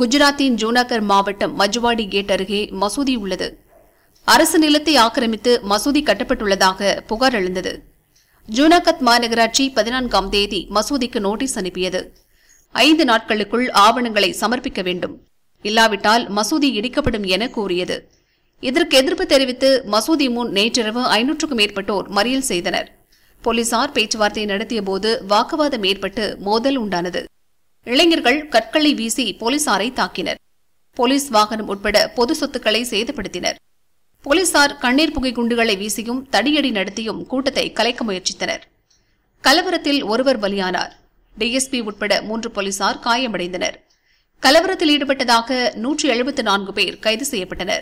குஜராத்தின் ஜூனாகர் மாவட்டம் மஜ்வாடி கேட் அருகே மசூதி உள்ளது அரசு நிலத்தை ஆக்கிரமித்து மசூதி கட்டப்பட்டுள்ளதாக புகார் எழுந்தது ஜூனாகத் மாநகராட்சி பதினான்காம் தேதி மசூதிக்கு நோட்டீஸ் அனுப்பியது ஐந்து நாட்களுக்குள் ஆவணங்களை சமர்ப்பிக்க வேண்டும் இல்லாவிட்டால் மசூதி இடிக்கப்படும் என கூறியது இதற்கு எதிர்ப்பு தெரிவித்து மசூதி முன் நேற்றிரவு ஐநூற்றுக்கும் மேற்பட்டோர் மறியல் செய்தனர் போலீசார் பேச்சுவார்த்தை நடத்திய போது வாக்குவாதம் ஏற்பட்டு மோதல் உண்டானது இளைஞர்கள் கற்களை வீசி போலீசாரை தாக்கினர் போலீஸ் வாகனம் உட்பட பொது சொத்துக்களை சேதப்படுத்தினர் போலீசார் கண்ணீர் புகை குண்டுகளை வீசியும் தடியடி நடத்தியும் கூட்டத்தை கலைக்க முயற்சித்தனர் கலவரத்தில் ஒருவர் பலியானார் டிஎஸ்பி உட்பட மூன்று போலீசார் காயமடைந்தனர் கலவரத்தில் ஈடுபட்டதாக நூற்றி எழுபத்தி நான்கு பேர் கைது செய்யப்பட்டனா்